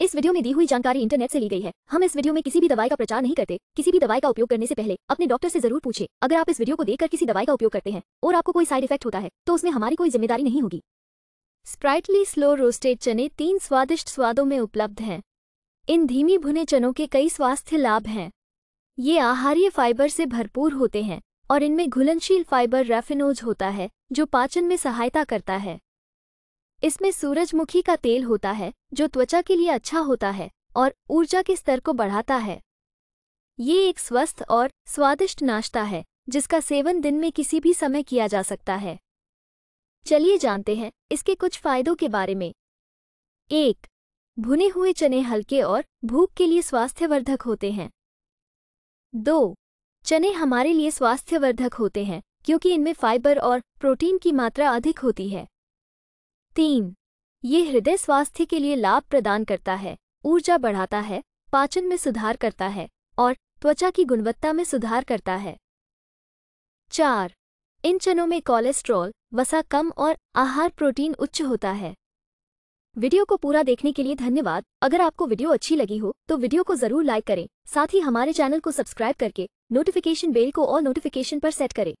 इस वीडियो में दी हुई जानकारी इंटरनेट से ली गई है हम इस वीडियो में किसी भी दवाई का प्रचार नहीं करते किसी भी दवाई का उपयोग करने से पहले अपने डॉक्टर से जरूर पूछे अगर आप इस वीडियो को देखकर किसी दवाई का उपयोग करते हैं और आपको कोई साइड इफेक्ट होता है तो उसमें हमारी कोई जिम्मेदारी नहीं होगी स्प्राइटली स्लो रोस्टेड चने तीन स्वादिष्ट स्वादों में उपलब्ध हैं इन धीमी भुने चनों के कई स्वास्थ्य लाभ हैं ये आहार्य फाइबर से भरपूर होते हैं और इनमें घुलनशील फाइबर रेफिनोज होता है जो पाचन में सहायता करता है इसमें सूरजमुखी का तेल होता है जो त्वचा के लिए अच्छा होता है और ऊर्जा के स्तर को बढ़ाता है ये एक स्वस्थ और स्वादिष्ट नाश्ता है जिसका सेवन दिन में किसी भी समय किया जा सकता है चलिए जानते हैं इसके कुछ फायदों के बारे में एक भुने हुए चने हल्के और भूख के लिए स्वास्थ्यवर्धक होते हैं दो चने हमारे लिए स्वास्थ्यवर्धक होते हैं क्योंकि इनमें फाइबर और प्रोटीन की मात्रा अधिक होती है तीन ये हृदय स्वास्थ्य के लिए लाभ प्रदान करता है ऊर्जा बढ़ाता है पाचन में सुधार करता है और त्वचा की गुणवत्ता में सुधार करता है चार इन चनों में कोलेस्ट्रॉल वसा कम और आहार प्रोटीन उच्च होता है वीडियो को पूरा देखने के लिए धन्यवाद अगर आपको वीडियो अच्छी लगी हो तो वीडियो को जरूर लाइक करें साथ ही हमारे चैनल को सब्सक्राइब करके नोटिफिकेशन बेल को और नोटिफिकेशन पर सेट करें